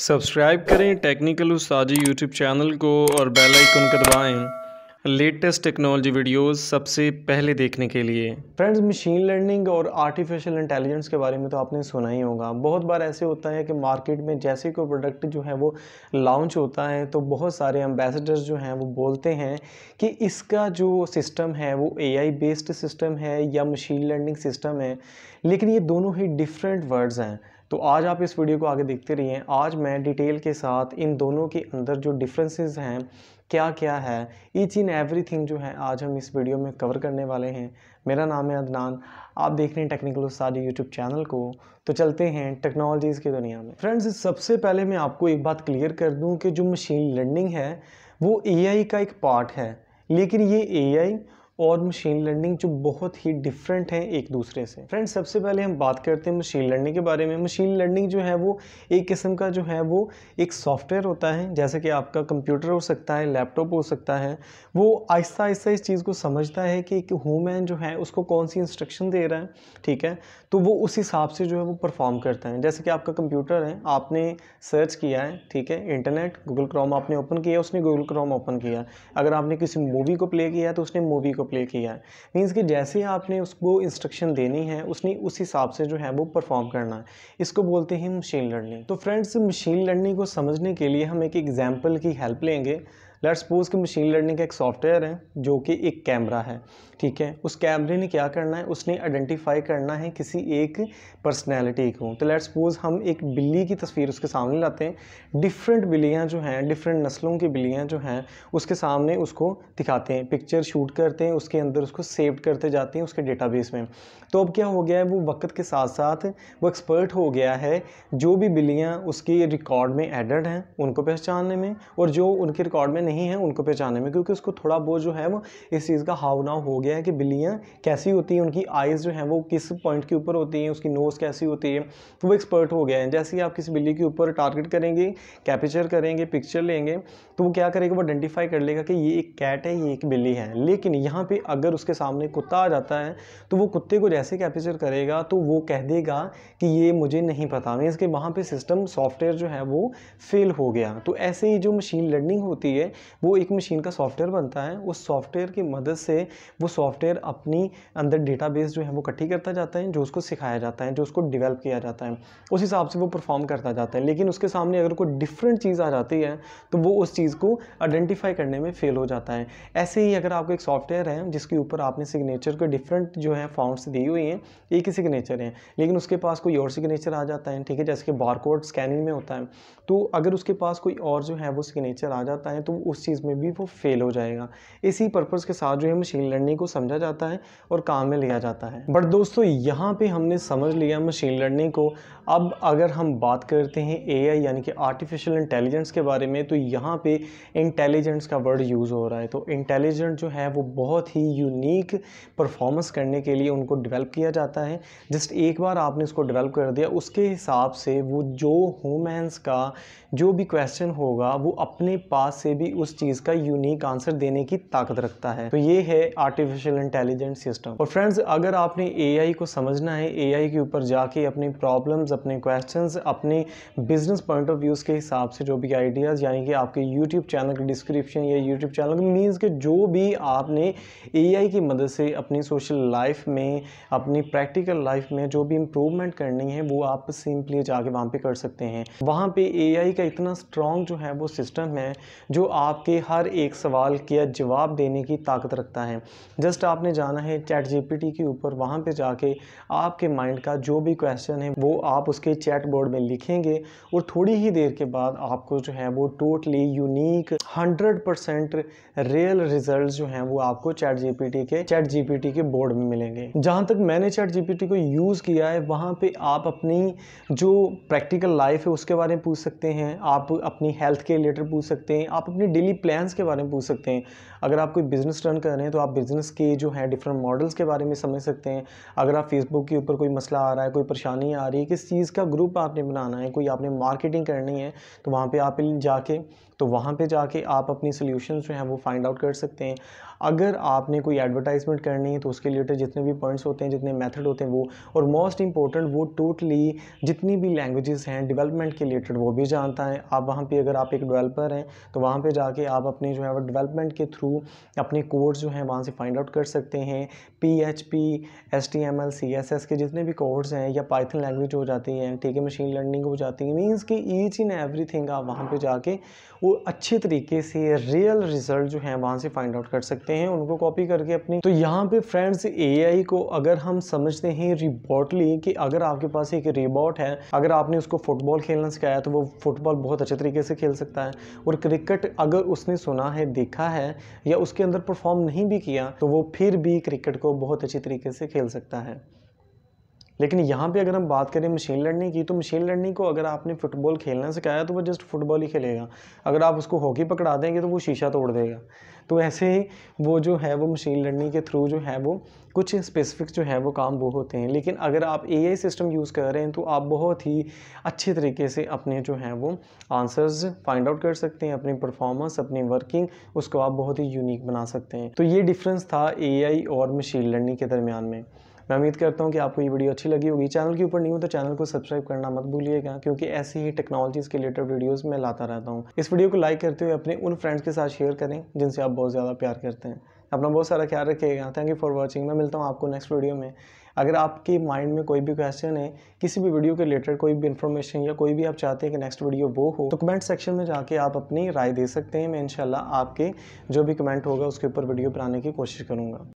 subscribe करें technical उस्ताजी YouTube channel को और बेल आइकन को लेटेस्ट टेक्नोलॉजी वीडियोस सबसे पहले देखने के लिए फ्रेंड्स मशीन लर्निंग और आर्टिफिशियल इंटेलिजेंस के बारे में तो आपने सुना ही होगा बहुत बार ऐसे होता है कि मार्केट में जैसे कोई प्रोडक्ट जो है वो लॉन्च होता है तो बहुत सारे एम्बेसडर्स जो हैं वो बोलते हैं कि इसका जो सिस्टम है वो ए बेस्ड सिस्टम है या मशीन लर्निंग सिस्टम है लेकिन ये दोनों ही डिफरेंट वर्ड्स हैं तो आज आप इस वीडियो को आगे देखते रहिए आज मैं डिटेल के साथ इन दोनों के अंदर जो डिफरेंसेस हैं क्या क्या है ईच इन एवरीथिंग जो है आज हम इस वीडियो में कवर करने वाले हैं मेरा नाम है अदनान आप देख रहे हैं टेक्निकल उस्तादी यूट्यूब चैनल को तो चलते हैं टेक्नोलॉजीज़ की दुनिया में फ्रेंड्स सबसे पहले मैं आपको एक बात क्लियर कर दूँ कि जो मशीन लर्निंग है वो ए का एक पार्ट है लेकिन ये ए और मशीन लर्निंग जो बहुत ही डिफरेंट हैं एक दूसरे से फ्रेंड्स सबसे पहले हम बात करते हैं मशीन लर्निंग के बारे में मशीन लर्निंग जो है वो एक किस्म का जो है वो एक सॉफ्टवेयर होता है जैसे कि आपका कंप्यूटर हो सकता है लैपटॉप हो सकता है वो आहिस्ता आहिस्ता इस चीज़ को समझता है कि एक ह्यूमन जो है उसको कौन सी इंस्ट्रक्शन दे रहा है ठीक है तो वो उस हिसाब से जो है वो परफॉर्म करता है जैसे कि आपका कंप्यूटर है आपने सर्च किया है ठीक है इंटरनेट गूगल क्रोम आपने ओपन किया उसने गूगल क्रोम ओपन किया अगर आपने किसी मूवी को प्ले किया तो उसने मूवी को प्ले किया है मीन्स कि जैसे आपने उसको इंस्ट्रक्शन देनी है उसने उस हिसाब से जो है वो परफॉर्म करना है इसको बोलते हैं मशीन लर्निंग तो फ्रेंड्स मशीन लर्निंग को समझने के लिए हम एक एग्जाम्पल की हेल्प लेंगे लेट्स सपोज कि मशीन लर्निंग का एक सॉफ्टवेयर है जो कि एक कैमरा है ठीक है उस कैमरे ने क्या करना है उसने आइडेंटिफाई करना है किसी एक पर्सनैलिटी को तो लेट्स सपोज हम एक बिल्ली की तस्वीर उसके सामने लाते हैं डिफरेंट बिल्लियाँ जो हैं डिफरेंट नस्लों की बिल्लियाँ जो हैं उसके सामने उसको दिखाते हैं पिक्चर शूट करते हैं उसके अंदर उसको सेव करते जाते हैं उसके डेटा में तो अब क्या हो गया है वो वक्त के साथ साथ वो एक्सपर्ट हो गया है जो भी बिल्लियाँ उसकी रिकॉर्ड में एडेड हैं उनको पहचानने में और जो उनके रिकॉर्ड में नहीं है उनको पहचाने में क्योंकि उसको थोड़ा बहुत जो है वो इस चीज़ का हाव नाव हो गया है कि बिल्लियाँ कैसी होती हैं उनकी आइज़ जो हैं वो किस पॉइंट के ऊपर होती हैं उसकी नोज़ कैसी होती है तो वो एक्सपर्ट हो गया है जैसे ही आप किसी बिल्ली के ऊपर टारगेट करेंगे कैप्चर करेंगे पिक्चर लेंगे तो वो क्या करेगा वो आइडेंटिफाई कर लेगा कि ये एक कैट है ये एक बिल्ली है लेकिन यहाँ पर अगर उसके सामने कुत्ता आ जाता है तो वो कुत्ते को जैसे कैप्चर करेगा तो वो कह देगा कि ये मुझे नहीं पता मीन्स कि वहाँ पर सिस्टम सॉफ्टवेयर जो है वो फेल हो गया तो ऐसे ही जो मशीन लर्निंग होती है वो एक मशीन का सॉफ्टवेयर बनता है उस सॉफ्टवेयर की मदद से वो सॉफ्टवेयर अपनी अंदर डेटाबेस जो है वो इकट्ठी करता जाता है जो उसको सिखाया जाता है जो उसको डिवेल्प किया जाता है उस हिसाब से वो परफॉर्म करता जाता है लेकिन उसके सामने अगर कोई डिफरेंट चीज़ आ जाती है तो वो उस चीज़ को आइडेंटिफाई करने में फेल हो जाता है ऐसे ही अगर आपको एक सॉफ्टवेयर है जिसके ऊपर आपने सिग्नेचर को डिफरेंट जो है फॉर्म्स दी हुई हैं एक ही सिग्नेचर है लेकिन उसके पास कोई और सिग्नेचर आ जाता है ठीक है जैसे कि बारकोड स्कैनिंग में होता है तो अगर उसके पास कोई और जो है वो सिग्नेचर आ जाता है तो उस चीज़ में भी वो फेल हो जाएगा इसी पर्पज़ के साथ जो है मशीन लर्निंग को समझा जाता है और काम में लिया जाता है बट दोस्तों यहाँ पे हमने समझ लिया मशीन लर्निंग को अब अगर हम बात करते हैं ए यानी कि आर्टिफिशियल इंटेलिजेंस के बारे में तो यहाँ पर इंटेलिजेंस का वर्ड यूज़ हो रहा है तो इंटेलिजेंट जो है वो बहुत ही यूनिक परफॉर्मेंस करने के लिए उनको डेवलप किया जाता है जस्ट एक बार आपने इसको डेवलप कर दिया उसके हिसाब से वो जो ह्यूमेंस का जो भी क्वेश्चन होगा वो अपने पास से भी उस चीज़ का यूनिक आंसर देने की ताकत रखता है तो ये है आर्टिफिशियल इंटेलिजेंस सिस्टम और फ्रेंड्स अगर आपने ए को समझना है ए के ऊपर जाके अपनी प्रॉब्लम्स अपने क्वेश्चन अपने बिजनेस पॉइंट ऑफ व्यूज़ के हिसाब से जो भी आइडियाज़ यानी कि आपके यूट्यूब चैनल के डिस्क्रिप्शन या यूट्यूब चैनल मीन्स के जो भी आपने ए की मदद से अपनी सोशल लाइफ में अपनी प्रैक्टिकल लाइफ में जो भी इम्प्रूवमेंट करनी है वो आप सिंपली जाके वहाँ पर कर सकते हैं वहाँ पर ए का इतना स्ट्रॉन्ग जो है वो सिस्टम है जो आपके हर एक सवाल के जवाब देने की ताकत रखता है जस्ट आपने जाना है चैट जीपीटी के ऊपर वहाँ पे जाके आपके माइंड का जो भी क्वेश्चन है वो आप उसके चैट बोर्ड में लिखेंगे और थोड़ी ही देर के बाद आपको जो है वो totally unique hundred percent real result जो हैं वो आपको चैट जीपीटी के चैट जीपीटी के बोर्ड में मिलेंगे जहाँ तक मैंने चैट जीपीटी को यूज़ किया है वहाँ पे आप अपनी जो प्रैक्टिकल लाइफ है उसके बारे में पूछ सकते हैं हैं आप अपनी हेल्थ के रिलेटेड पूछ सकते हैं आप अपने डेली प्लान्स के बारे में पूछ सकते हैं अगर आप कोई बिज़नेस रन कर रहे हैं तो आप बिज़नेस के जो है डिफरेंट मॉडल्स के बारे में समझ सकते हैं अगर आप फेसबुक के ऊपर कोई मसला आ रहा है कोई परेशानी आ रही है किस चीज़ का ग्रुप आपने बनाना है कोई आपने मार्केटिंग करनी है तो वहाँ पर आप जाके तो वहाँ पे जाके आप अपनी सोल्यूशन जो हैं वो फाइंड आउट कर सकते हैं अगर आपने कोई एडवर्टाइजमेंट करनी है तो उसके रिलेटेड जितने भी पॉइंट्स होते हैं जितने मेथड होते हैं वो और मोस्ट इंपॉर्टेंट वो टोटली जितनी भी लैंग्वेजेस हैं डेवलपमेंट के रिलेटेड वो भी जानते हैं होता है आप वहाँ पे अगर आप एक डेवलपर हैं तो वहाँ पे जाके आप अपने जो है वो डेवलपमेंट के थ्रू अपने कोर्स जो हैं वहाँ से फाइंड आउट कर सकते हैं P H P S T M L C S S के जितने भी कोर्स हैं या पाइथन लैंग्वेज हो जाती है ठीक है मशीन लर्निंग हो जाती है मीन्स कि ईच इन एवरी थिंग आप वहाँ पर जाके वो अच्छे तरीके से रियल रिजल्ट जो है वहाँ से फाइंड आउट कर सकते हैं उनको कॉपी करके अपनी तो यहाँ पे फ्रेंड्स ए आई को अगर हम समझते हैं रिबोटली कि अगर आपके पास एक रिबोट है अगर आपने उसको फुटबॉल खेलना सिखाया तो वो फुटबॉल फुटबॉल बहुत अच्छे तरीके से खेल सकता है और क्रिकेट अगर उसने सुना है देखा है या उसके अंदर परफॉर्म नहीं भी किया तो वो फिर भी क्रिकेट को बहुत अच्छी तरीके से खेल सकता है लेकिन यहाँ पे अगर हम बात करें मशीन लर्निंग की तो मशीन लर्निंग को अगर आपने फुटबॉल खेलना सिखाया तो वो जस्ट फुटबॉल ही खेलेगा अगर आप उसको हॉकी पकड़ा देंगे तो वो शीशा तोड़ देगा तो ऐसे ही वो जो है वो मशीन लर्निंग के थ्रू जो है वो कुछ स्पेसिफिक जो है वो काम वो होते हैं लेकिन अगर आप ए सिस्टम यूज़ कर रहे हैं तो आप बहुत ही अच्छे तरीके से अपने जो है वो आंसर्स फाइंड आउट कर सकते हैं अपनी परफॉर्मेंस अपनी वर्किंग उसको आप बहुत ही यूनिक बना सकते हैं तो ये डिफरेंस था ए और मशीन लर्निंग के दरमियान में मैं उम्मीद करता हूँ कि आपको ये वीडियो अच्छी लगी होगी चैनल के ऊपर नहीं हो तो चैनल को सब्सक्राइब करना मत भूलिएगा क्योंकि ऐसी ही टेक्नोलॉजीज़ के रिलेटेड वीडियोज़ मैं लाता रहता हूँ इस वीडियो को लाइक करते हुए अपने उन फ्रेंड्स के साथ शेयर करें जिनसे आप बहुत ज़्यादा प्यार करते हैं अपना बहुत सारा ख्याल रखिएगा थैंक यू फॉर वॉचिंग मैं मिलता हूँ आपको नेक्स्ट वीडियो में अगर आपके माइंड में कोई भी क्वेश्चन है किसी भी वीडियो के रिलेटेड कोई भी इन्फॉर्मेशन या कोई भी आप चाहते हैं कि नेक्स्ट वीडियो वो हो तो कमेंट सेक्शन में जाके आप अपनी राय दे सकते हैं मैं इंशाल्लाह आपके जो भी कमेंट होगा उसके ऊपर वीडियो बनाने की कोशिश करूँगा